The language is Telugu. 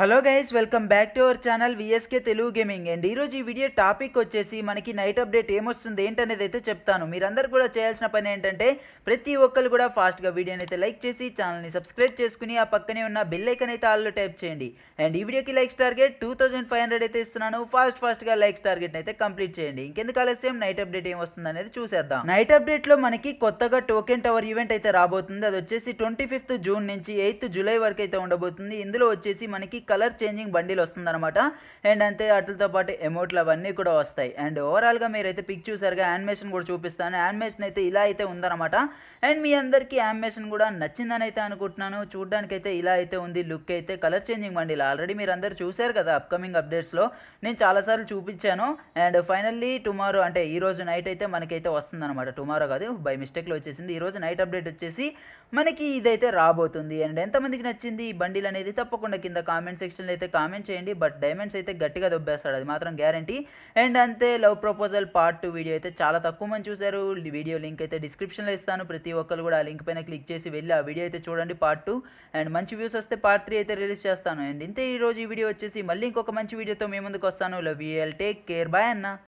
hello guys welcome back to our channel V S K Telugu gaming and ఈరోజు ఈ వీడియో టాపిక్ వచ్చేసి మనకి నైట్ అప్డేట్ ఏమొస్తుంది ఏంటనేది అయితే చెప్తాను మీరందరూ కూడా చేయాల్సిన పని ఏంటంటే ప్రతి ఒక్కరు కూడా ఫాస్ట్గా వీడియోని అయితే లైక్ చేసి ఛానల్ని సబ్స్క్రైబ్ చేసుకుని ఆ పక్కనే ఉన్న బిల్ ఐకన్ అయితే ఆల్లో టైప్ చేయండి అండ్ ఈ వీడియోకి likes target two thousand five hundred అయితే ఇస్తున్నాను ఫాస్ట్ ఫాస్ట్గా లైక్స్ టార్గెట్ అయితే కంప్లీట్ చేయండి ఇంకెందుకు ఆలస్యం నైట్ అప్డేట్ ఏమొస్తుంది అనేది చూసేద్దాం నైట్ అప్డేట్లో మనకి కొత్తగా టోకెన్ టవర్ ఈవెంట్ అయితే రాబోతుంది అది వచ్చేసి ట్వంటీ ఫిఫ్త్ జూన్ నుంచి ఎయిత్ జూలై వరకు అయితే ఉండబోతుంది ఇందులో వచ్చేసి మనకి కలర్ చేంజింగ్ బండిలు వస్తుందన్నమాట అండ్ అంతే వాటితో పాటు ఎమోట్లు అవన్నీ కూడా వస్తాయి అండ్ ఓవరాల్గా మీరైతే పిక్ చూసారుగా యానిమేషన్ కూడా చూపిస్తాను యానిమేషన్ అయితే ఇలా అయితే ఉందన్నమాట అండ్ మీ అందరికీ యానిమేషన్ కూడా నచ్చిందని అయితే అనుకుంటున్నాను అయితే ఇలా అయితే ఉంది లుక్ అయితే కలర్ చేంజింగ్ బండిలు ఆల్రెడీ మీరు అందరు చూశారు కదా అప్కమింగ్ అప్డేట్స్లో నేను చాలాసార్లు చూపించాను అండ్ ఫైనల్లీ టుమారో అంటే ఈ రోజు నైట్ అయితే మనకైతే వస్తుందన్నమాట టుమారో కాదు బై మిస్టేక్లో వచ్చేసింది ఈరోజు నైట్ అప్డేట్ వచ్చేసి మనకి ఇదైతే రాబోతుంది అండ్ ఎంతమందికి నచ్చింది ఈ బండిలు అనేది తప్పకుండా కింద కామెంట్స్ కామెంట్ సెక్షన్లో అయితే కామెంట్ చేయండి బట్ డైమండ్స్ అయితే గట్టిగా దొబ్బేస్తాడు అది మాత్రం గ్యారంటీ అండ్ అంతే love proposal part two video అయితే చాలా తక్కువ మంది చూశారు వీడియో లింక్ అయితే డిస్క్రిప్షన్లో ఇస్తాను ప్రతి ఒక్కరు కూడా ఆ లింక్ పైన క్లిక్ చేసి వెళ్ళి ఆ వీడియో అయితే చూడండి పార్ట్ టూ అండ్ మంచి వ్యూస్ వస్తే పార్ట్ త్రీ అయితే రిలీజ్ చేస్తాను అండ్ ఇంతే ఈరోజు ఈ వీడియో వచ్చేసి మళ్ళీ ఇంకొక మంచి వీడియోతో మీ ముందుకు వస్తాను love you all take care bye అన్న